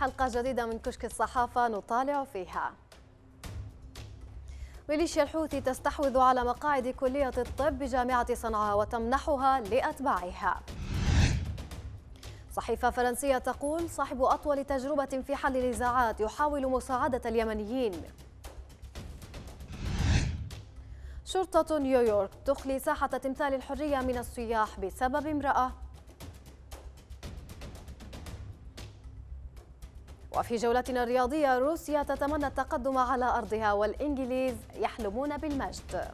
حلقة جديدة من كشك الصحافة نطالع فيها ميليشيا الحوثي تستحوذ على مقاعد كلية الطب بجامعة صنعاء وتمنحها لأتباعها صحيفة فرنسية تقول صاحب أطول تجربة في حل النزاعات يحاول مساعدة اليمنيين شرطة نيويورك تخلي ساحة تمثال الحرية من السياح بسبب امرأة وفي جولتنا الرياضية روسيا تتمنى التقدم على أرضها والإنجليز يحلمون بالمجد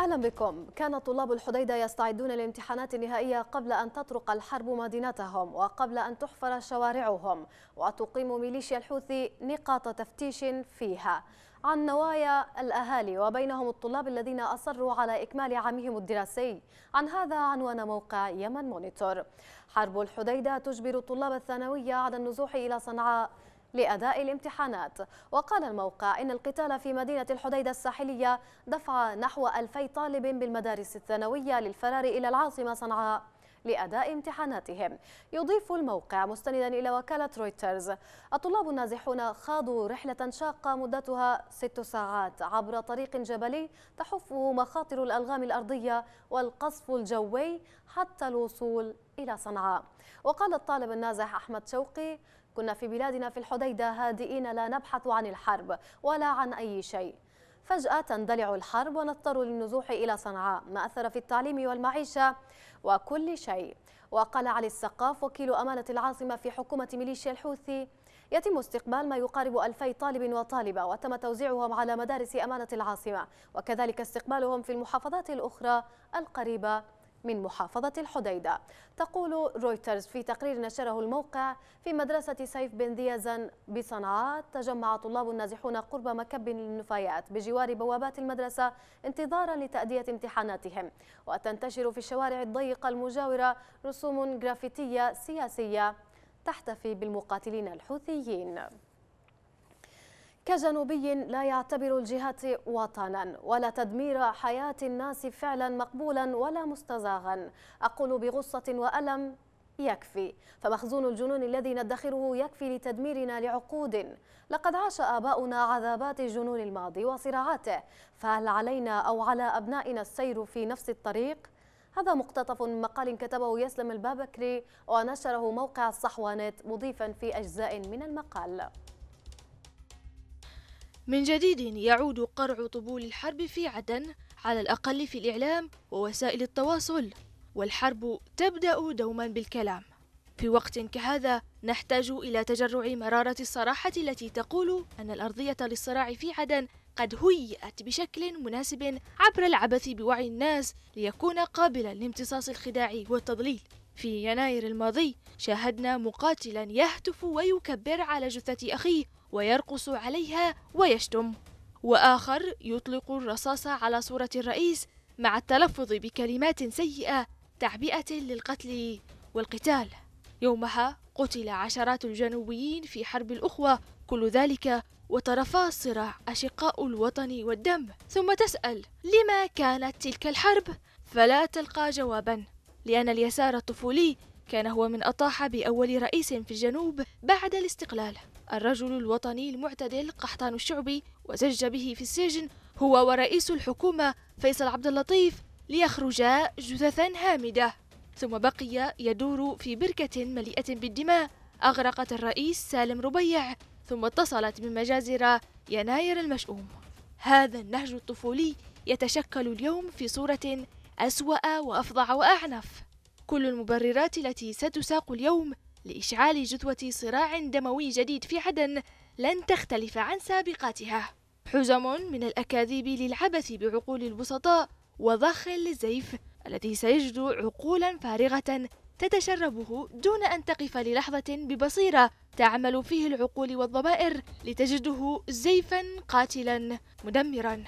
أهلا بكم كان طلاب الحديدة يستعدون للامتحانات النهائية قبل أن تطرق الحرب مدينتهم وقبل أن تحفر شوارعهم وتقيم ميليشيا الحوثي نقاط تفتيش فيها عن نوايا الأهالي وبينهم الطلاب الذين أصروا على إكمال عامهم الدراسي عن هذا عنوان موقع يمن مونيتور حرب الحديدة تجبر طلاب الثانوية على النزوح إلى صنعاء لأداء الامتحانات وقال الموقع إن القتال في مدينة الحديدة الساحلية دفع نحو ألفي طالب بالمدارس الثانوية للفرار إلى العاصمة صنعاء لأداء امتحاناتهم يضيف الموقع مستندا إلى وكالة رويترز الطلاب النازحون خاضوا رحلة شاقة مدتها ست ساعات عبر طريق جبلي تحفه مخاطر الألغام الأرضية والقصف الجوي حتى الوصول إلى صنعاء وقال الطالب النازح أحمد شوقي كنا في بلادنا في الحديدة هادئين لا نبحث عن الحرب ولا عن أي شيء فجأة تندلع الحرب ونضطر للنزوح إلى صنعاء ما أثر في التعليم والمعيشة وكل شيء وقال علي السقاف وكيل أمانة العاصمة في حكومة ميليشيا الحوثي يتم استقبال ما يقارب ألفي طالب وطالبة وتم توزيعهم على مدارس أمانة العاصمة وكذلك استقبالهم في المحافظات الأخرى القريبة من محافظة الحديدة تقول رويترز في تقرير نشره الموقع في مدرسة سيف بن ديازن بصنعاء تجمع طلاب نازحون قرب مكب للنفايات بجوار بوابات المدرسة انتظارا لتأدية امتحاناتهم وتنتشر في الشوارع الضيقة المجاورة رسوم جرافيتية سياسية تحتفي بالمقاتلين الحوثيين كجنوبي لا يعتبر الجهات وطنا ولا تدمير حياة الناس فعلا مقبولا ولا مستزاغا أقول بغصة وألم يكفي فمخزون الجنون الذي ندخره يكفي لتدميرنا لعقود لقد عاش آباؤنا عذابات جنون الماضي وصراعاته فهل علينا أو على أبنائنا السير في نفس الطريق؟ هذا مقتطف من مقال كتبه يسلم البابكري ونشره موقع الصحوانات مضيفا في أجزاء من المقال من جديد يعود قرع طبول الحرب في عدن على الأقل في الإعلام ووسائل التواصل والحرب تبدأ دوما بالكلام في وقت كهذا نحتاج إلى تجرع مرارة الصراحة التي تقول أن الأرضية للصراع في عدن قد هيئت بشكل مناسب عبر العبث بوعي الناس ليكون قابلا لامتصاص الخداع والتضليل في يناير الماضي شاهدنا مقاتلا يهتف ويكبر على جثة أخيه ويرقص عليها ويشتم وآخر يطلق الرصاص على صورة الرئيس مع التلفظ بكلمات سيئة تعبئة للقتل والقتال يومها قتل عشرات الجنوبيين في حرب الأخوة كل ذلك وطرفا الصراع أشقاء الوطن والدم ثم تسأل لما كانت تلك الحرب فلا تلقى جوابا لأن اليسار الطفولي كان هو من أطاح بأول رئيس في الجنوب بعد الاستقلال الرجل الوطني المعتدل قحطان الشعبي وزج به في السجن هو ورئيس الحكومة فيصل عبد اللطيف ليخرجا جثثا هامدة ثم بقي يدور في بركة مليئة بالدماء أغرقت الرئيس سالم ربيع ثم اتصلت بمجازر يناير المشؤوم هذا النهج الطفولي يتشكل اليوم في صورة أسوأ وأفظع وأعنف كل المبررات التي ستساق اليوم لإشعال جثوة صراع دموي جديد في عدن لن تختلف عن سابقاتها حزم من الأكاذيب للعبث بعقول البسطاء وضخ للزيف الذي سيجد عقولا فارغة تتشربه دون أن تقف للحظة ببصيرة تعمل فيه العقول والضمائر لتجده زيفا قاتلا مدمرا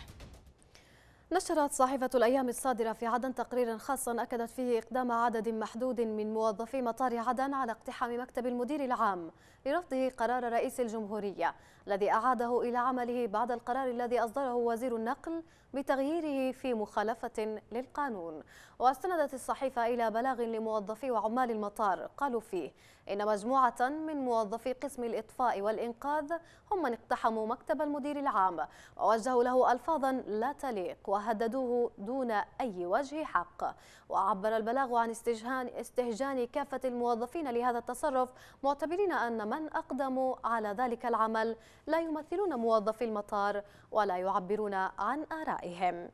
نشرت صحيفة الأيام الصادرة في عدن تقريرا خاصا أكدت فيه إقدام عدد محدود من موظفي مطار عدن على اقتحام مكتب المدير العام لرفضه قرار رئيس الجمهورية الذي أعاده إلى عمله بعد القرار الذي أصدره وزير النقل بتغييره في مخالفة للقانون واستندت الصحيفة إلى بلاغ لموظفي وعمال المطار قالوا فيه إن مجموعة من موظفي قسم الإطفاء والإنقاذ هم من اقتحموا مكتب المدير العام ووجهوا له ألفاظا لا تليق وهددوه دون أي وجه حق وعبر البلاغ عن استهجان, استهجان كافة الموظفين لهذا التصرف معتبرين أن من أقدموا على ذلك العمل لا يمثلون موظفي المطار ولا يعبرون عن آرائهم إعفائهم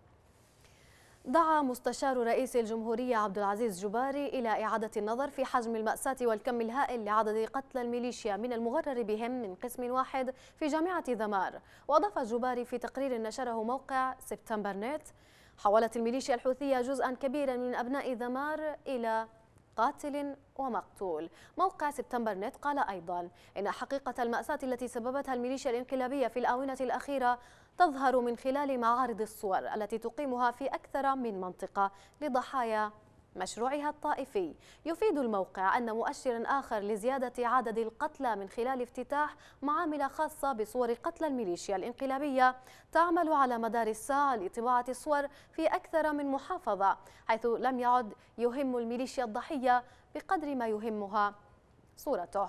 دعا مستشار رئيس الجمهورية عبد العزيز جباري إلى إعادة النظر في حجم المأساة والكم الهائل لعدد قتلى الميليشيا من المغرر بهم من قسم واحد في جامعة ذمار وأضاف جباري في تقرير نشره موقع سبتمبر نت حولت الميليشيا الحوثية جزءا كبيرا من أبناء ذمار إلى قاتل ومقتول موقع سبتمبر نت قال أيضا إن حقيقة المأساة التي سببتها الميليشيا الانقلابية في الآونة الأخيرة تظهر من خلال معارض الصور التي تقيمها في أكثر من منطقة لضحايا مشروعها الطائفي يفيد الموقع أن مؤشرا آخر لزيادة عدد القتلى من خلال افتتاح معامل خاصة بصور قتلى الميليشيا الانقلابية تعمل على مدار الساعة لطباعة الصور في أكثر من محافظة حيث لم يعد يهم الميليشيا الضحية بقدر ما يهمها صورته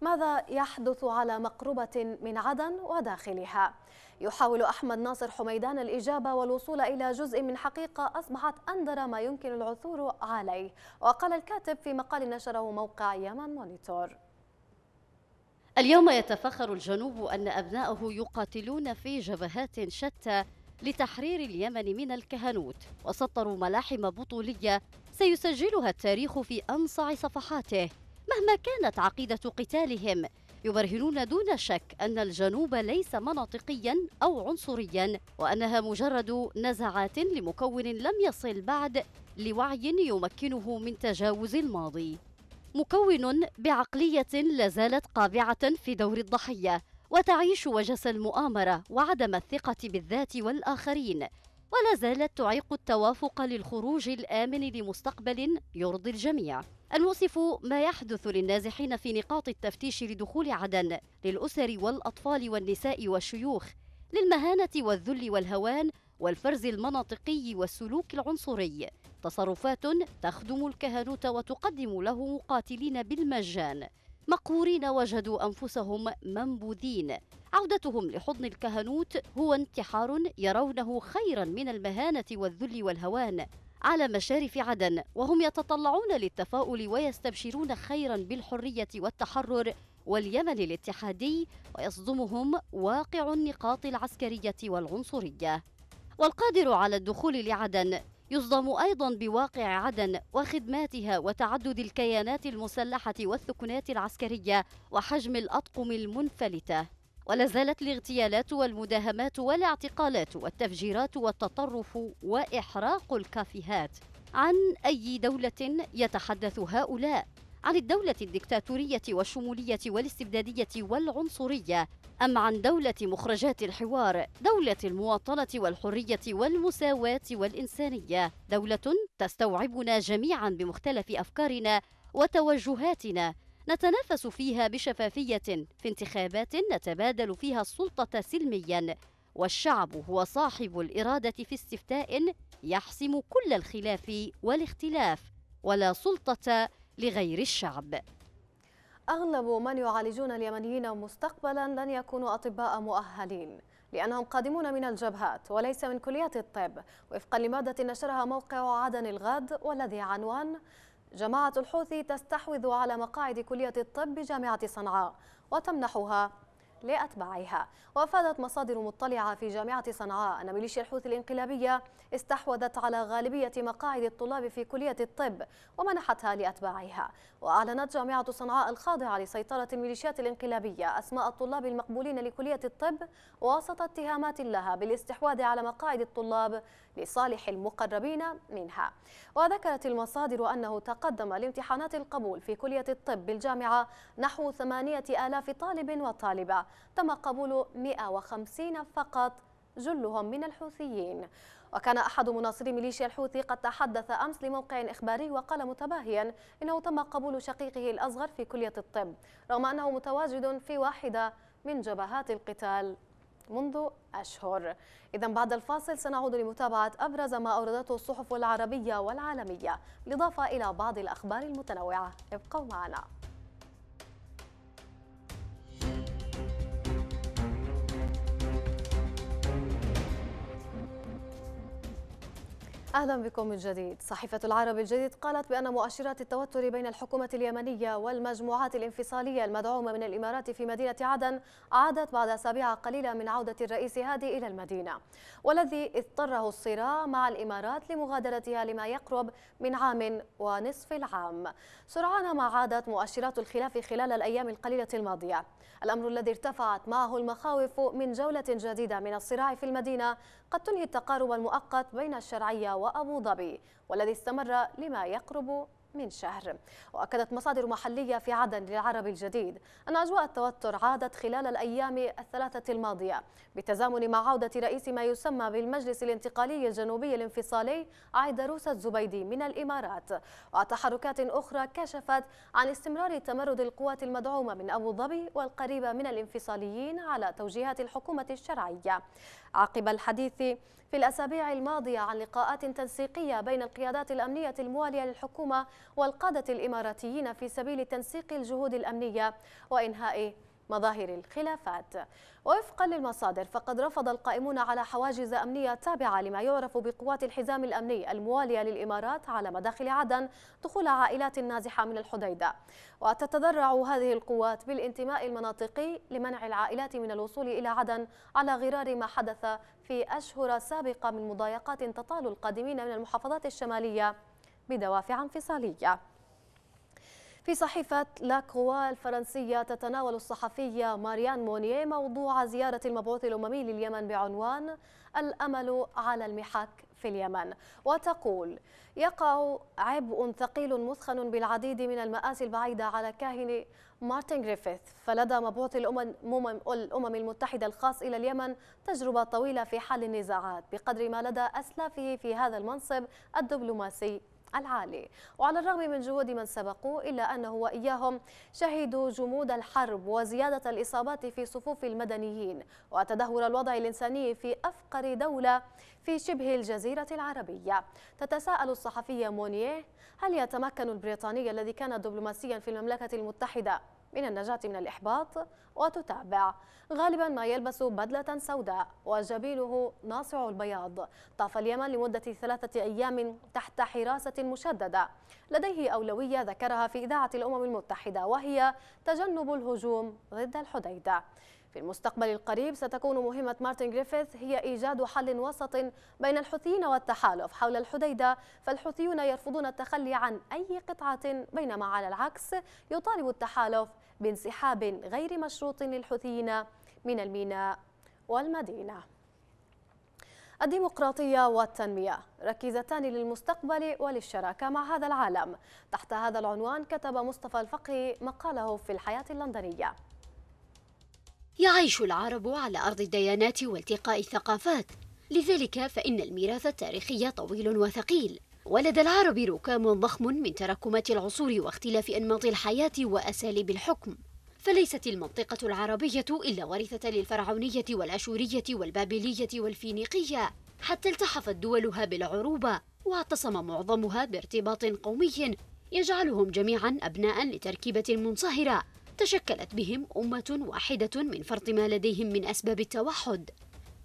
ماذا يحدث على مقربة من عدن وداخلها؟ يحاول أحمد ناصر حميدان الإجابة والوصول إلى جزء من حقيقة أصبحت أندر ما يمكن العثور عليه وقال الكاتب في مقال نشره موقع يمن مونيتور اليوم يتفخر الجنوب أن أبنائه يقاتلون في جبهات شتى لتحرير اليمن من الكهنوت وسطروا ملاحم بطولية سيسجلها التاريخ في أنصع صفحاته مهما كانت عقيدة قتالهم يبرهنون دون شك أن الجنوب ليس مناطقيا أو عنصريا وأنها مجرد نزعات لمكون لم يصل بعد لوعي يمكنه من تجاوز الماضي مكون بعقلية لازالت قابعة في دور الضحية وتعيش وجس المؤامرة وعدم الثقة بالذات والآخرين ولا زالت تعيق التوافق للخروج الآمن لمستقبل يرضي الجميع المؤسف ما يحدث للنازحين في نقاط التفتيش لدخول عدن للأسر والأطفال والنساء والشيوخ للمهانة والذل والهوان والفرز المناطقي والسلوك العنصري تصرفات تخدم الكهنوت وتقدم له مقاتلين بالمجان مقهورين وجدوا أنفسهم منبوذين عودتهم لحضن الكهنوت هو انتحار يرونه خيرا من المهانة والذل والهوان على مشارف عدن وهم يتطلعون للتفاؤل ويستبشرون خيرا بالحرية والتحرر واليمن الاتحادي ويصدمهم واقع النقاط العسكرية والعنصرية والقادر على الدخول لعدن يصدم أيضا بواقع عدن وخدماتها وتعدد الكيانات المسلحة والثكنات العسكرية وحجم الأطقم المنفلتة ولا زالت الاغتيالات والمداهمات والاعتقالات والتفجيرات والتطرف واحراق الكافيهات عن اي دوله يتحدث هؤلاء عن الدوله الدكتاتوريه والشموليه والاستبداديه والعنصريه ام عن دوله مخرجات الحوار دوله المواطنه والحريه والمساواه والانسانيه دوله تستوعبنا جميعا بمختلف افكارنا وتوجهاتنا نتنافس فيها بشفافية في انتخابات نتبادل فيها السلطة سلميا والشعب هو صاحب الإرادة في استفتاء يحسم كل الخلاف والاختلاف ولا سلطة لغير الشعب أغلب من يعالجون اليمنيين مستقبلا لن يكونوا أطباء مؤهلين لأنهم قادمون من الجبهات وليس من كليات الطب وفقا لمادة نشرها موقع عدن الغد والذي عنوان جماعة الحوثي تستحوذ على مقاعد كلية الطب بجامعة صنعاء وتمنحها لأتباعها وأفادت مصادر مطلعة في جامعة صنعاء أن ميليشيا الحوثي الإنقلابية استحوذت على غالبية مقاعد الطلاب في كلية الطب ومنحتها لأتباعها وأعلنت جامعة صنعاء الخاضعة لسيطرة الميليشيات الإنقلابية أسماء الطلاب المقبولين لكلية الطب وسط اتهامات لها بالاستحواذ على مقاعد الطلاب لصالح المقربين منها وذكرت المصادر أنه تقدم لامتحانات القبول في كلية الطب بالجامعة نحو 8000 طالب وطالبة تم قبول 150 فقط جلهم من الحوثيين وكان أحد مناصري ميليشيا الحوثي قد تحدث أمس لموقع إخباري وقال متباهيا إنه تم قبول شقيقه الأصغر في كلية الطب رغم أنه متواجد في واحدة من جبهات القتال منذ أشهر إذا بعد الفاصل سنعود لمتابعة أبرز ما أوردته الصحف العربية والعالمية بالإضافة إلى بعض الأخبار المتنوعة ابقوا معنا أهلا بكم من جديد صحيفة العرب الجديد قالت بأن مؤشرات التوتر بين الحكومة اليمنية والمجموعات الانفصالية المدعومة من الإمارات في مدينة عدن عادت بعد أسابيع قليلة من عودة الرئيس هادي إلى المدينة والذي اضطره الصراع مع الإمارات لمغادرتها لما يقرب من عام ونصف العام سرعان ما عادت مؤشرات الخلاف خلال الأيام القليلة الماضية الأمر الذي ارتفعت معه المخاوف من جولة جديدة من الصراع في المدينة قد تنهي التقارب المؤقت بين الشرعية وأبو ظبي والذي استمر لما يقرب من شهر وأكدت مصادر محلية في عدن للعرب الجديد أن أجواء التوتر عادت خلال الأيام الثلاثة الماضية بالتزامن مع عودة رئيس ما يسمى بالمجلس الانتقالي الجنوبي الانفصالي عيدروس الزبيدي من الإمارات وتحركات أخرى كشفت عن استمرار تمرد القوات المدعومة من أبو ظبي والقريبة من الانفصاليين على توجيهات الحكومة الشرعية عقب الحديث في الأسابيع الماضية عن لقاءات تنسيقية بين القيادات الأمنية الموالية للحكومة والقادة الإماراتيين في سبيل تنسيق الجهود الأمنية وإنهاء مظاهر الخلافات وفقا للمصادر فقد رفض القائمون على حواجز أمنية تابعة لما يعرف بقوات الحزام الأمني الموالية للإمارات على مداخل عدن دخول عائلات نازحة من الحديدة وتتذرع هذه القوات بالانتماء المناطقي لمنع العائلات من الوصول إلى عدن على غرار ما حدث في أشهر سابقة من مضايقات تطال القادمين من المحافظات الشمالية بدوافع انفصالية في صحيفة لاكوا الفرنسية تتناول الصحفية ماريان مونيه موضوع زيارة المبعوث الأممي لليمن بعنوان الأمل على المحك في اليمن وتقول يقع عبء ثقيل مثخن بالعديد من المآسي البعيدة على كاهن مارتن جريفيث فلدى مبعوث الأمم, الأمم المتحدة الخاص إلى اليمن تجربة طويلة في حل النزاعات بقدر ما لدى أسلافه في هذا المنصب الدبلوماسي العالي وعلى الرغم من جهود من سبقوه إلا أنه وإياهم شهدوا جمود الحرب وزيادة الإصابات في صفوف المدنيين وتدهور الوضع الإنساني في أفقر دولة في شبه الجزيرة العربية تتساءل الصحفية مونيه هل يتمكن البريطاني الذي كان دبلوماسيا في المملكة المتحدة من النجاة من الإحباط وتتابع غالبا ما يلبس بدلة سوداء وجبينه ناصع البياض طاف اليمن لمدة ثلاثة أيام تحت حراسة مشددة لديه أولوية ذكرها في إذاعة الأمم المتحدة وهي تجنب الهجوم ضد الحديدة في المستقبل القريب ستكون مهمة مارتن جريفيث هي إيجاد حل وسط بين الحوثيين والتحالف حول الحديدة فالحوثيون يرفضون التخلي عن أي قطعة بينما على العكس يطالب التحالف بانسحاب غير مشروط للحوثيين من الميناء والمدينة الديمقراطية والتنمية ركيزتان للمستقبل وللشراكة مع هذا العالم تحت هذا العنوان كتب مصطفى الفقهي مقاله في الحياة اللندنية يعيش العرب على أرض الديانات والتقاء الثقافات لذلك فإن الميراث التاريخي طويل وثقيل ولدى العرب ركام ضخم من تراكمات العصور واختلاف أنماط الحياة وأساليب الحكم فليست المنطقة العربية إلا ورثة للفرعونية والأشورية والبابلية والفينيقية حتى التحفت دولها بالعروبة واعتصم معظمها بارتباط قومي يجعلهم جميعا أبناء لتركيبة منصهرة تشكلت بهم أمة واحدة من فرط ما لديهم من أسباب التوحد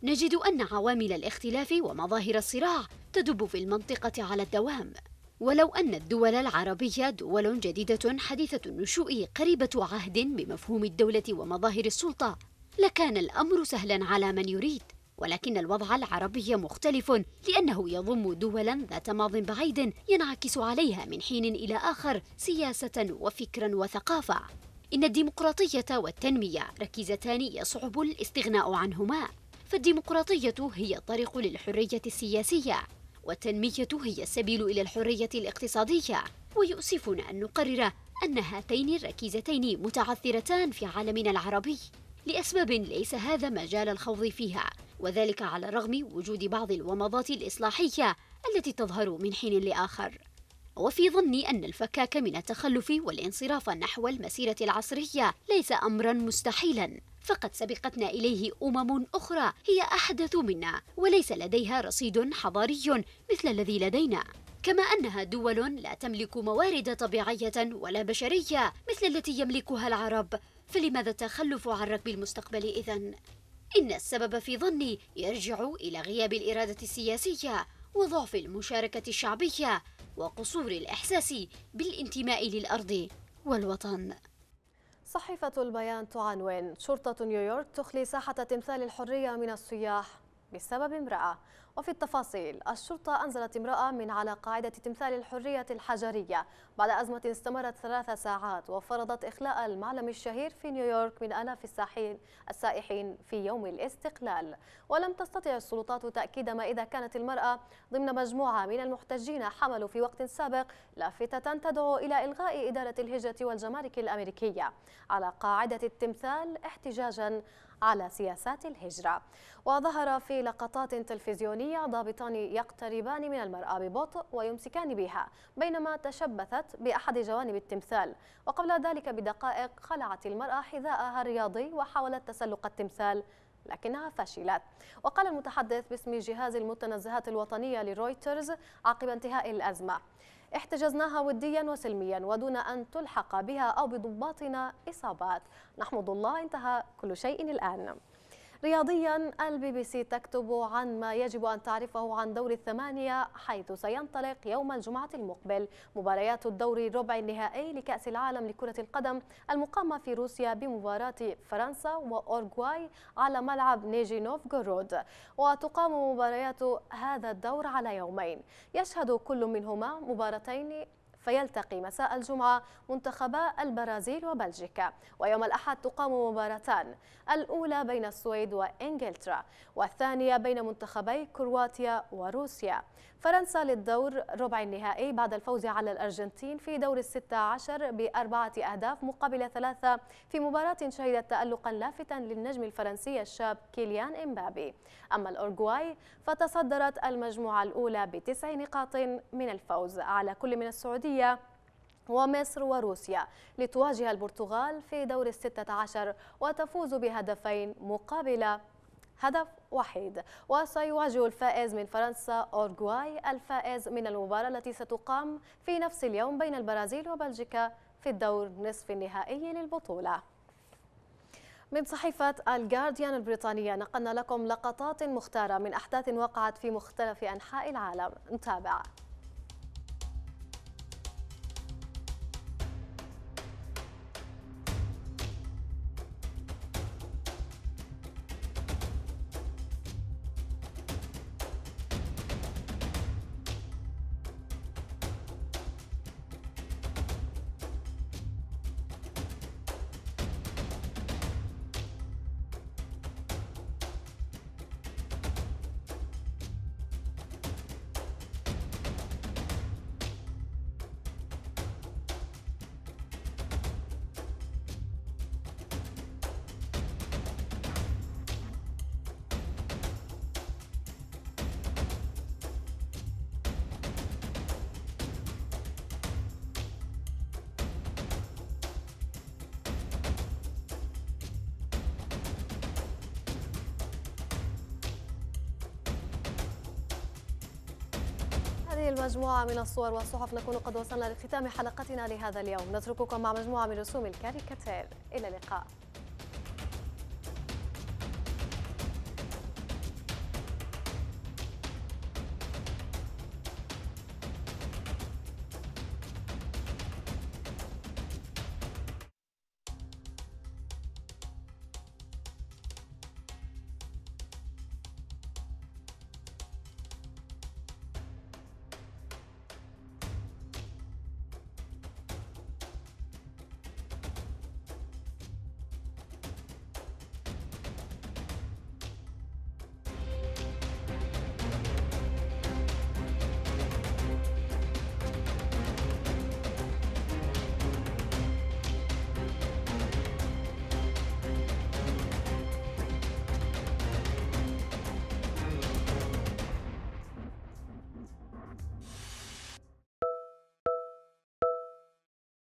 نجد أن عوامل الاختلاف ومظاهر الصراع تدب في المنطقة على الدوام ولو أن الدول العربية دول جديدة حديثة النشوء قريبة عهد بمفهوم الدولة ومظاهر السلطة لكان الأمر سهلا على من يريد ولكن الوضع العربي مختلف لأنه يضم دولا ذات ماض بعيد ينعكس عليها من حين إلى آخر سياسة وفكرا وثقافة إن الديمقراطية والتنمية ركيزتان يصعب الاستغناء عنهما فالديمقراطية هي الطريق للحرية السياسية والتنمية هي السبيل إلى الحرية الاقتصادية ويؤسفنا أن نقرر أن هاتين الركيزتين متعثرتان في عالمنا العربي لأسباب ليس هذا مجال الخوض فيها وذلك على الرغم وجود بعض الومضات الإصلاحية التي تظهر من حين لآخر وفي ظني أن الفكاك من التخلف والانصراف نحو المسيرة العصرية ليس أمرا مستحيلا فقد سبقتنا إليه أمم أخرى هي أحدث منا وليس لديها رصيد حضاري مثل الذي لدينا كما أنها دول لا تملك موارد طبيعية ولا بشرية مثل التي يملكها العرب فلماذا التخلف عن ركب المستقبل إذا؟ إن السبب في ظني يرجع إلى غياب الإرادة السياسية وضعف المشاركة الشعبية وقصور الإحساس بالانتماء للأرض والوطن صحيفة البيان تعنون شرطة نيويورك تخلي ساحة تمثال الحرية من السياح بسبب امرأة وفي التفاصيل الشرطة أنزلت امرأة من على قاعدة تمثال الحرية الحجرية بعد أزمة استمرت ثلاث ساعات وفرضت إخلاء المعلم الشهير في نيويورك من آلاف الساحين السائحين في يوم الاستقلال ولم تستطع السلطات تأكيد ما إذا كانت المرأة ضمن مجموعة من المحتجين حملوا في وقت سابق لافتة تدعو إلى إلغاء إدارة الهجرة والجمارك الأمريكية على قاعدة التمثال احتجاجا على سياسات الهجرة وظهر في لقطات تلفزيونية ضابطان يقتربان من المرأة ببطء ويمسكان بها بينما تشبثت بأحد جوانب التمثال وقبل ذلك بدقائق خلعت المرأة حذاءها الرياضي وحاولت تسلق التمثال لكنها فشلت وقال المتحدث باسم جهاز المتنزهات الوطنية لرويترز عقب انتهاء الأزمة احتجزناها وديا وسلميا ودون أن تلحق بها أو بضباطنا إصابات نحمد الله انتهى كل شيء الآن رياضيا البي بي سي تكتب عن ما يجب أن تعرفه عن دور الثمانية حيث سينطلق يوم الجمعة المقبل مباريات الدور الربع النهائي لكأس العالم لكرة القدم المقامة في روسيا بمباراة فرنسا وأورغواي على ملعب نيجي نوفغورود وتقام مباريات هذا الدور على يومين يشهد كل منهما مباراتين فيلتقي مساء الجمعة منتخبا البرازيل وبلجيكا ويوم الأحد تقام مباراتان الأولى بين السويد وإنجلترا والثانية بين منتخبي كرواتيا وروسيا فرنسا للدور ربع النهائي بعد الفوز على الأرجنتين في دور الستة عشر بأربعة أهداف مقابل ثلاثة في مباراة شهدت تألقا لافتا للنجم الفرنسي الشاب كيليان إمبابي أما الأورغواي فتصدرت المجموعة الأولى بتسع نقاط من الفوز على كل من السعودية ومصر وروسيا لتواجه البرتغال في دور الستة عشر وتفوز بهدفين مقابل هدف وحيد وسيواجه الفائز من فرنسا أورغواي الفائز من المباراة التي ستقام في نفس اليوم بين البرازيل وبلجيكا في الدور نصف النهائي للبطولة من صحيفة الجارديان البريطانية نقلنا لكم لقطات مختارة من أحداث وقعت في مختلف أنحاء العالم نتابع هذه المجموعة من الصور والصحف نكون قد وصلنا لختام حلقتنا لهذا اليوم نترككم مع مجموعة من رسوم الكاريكاتير إلى اللقاء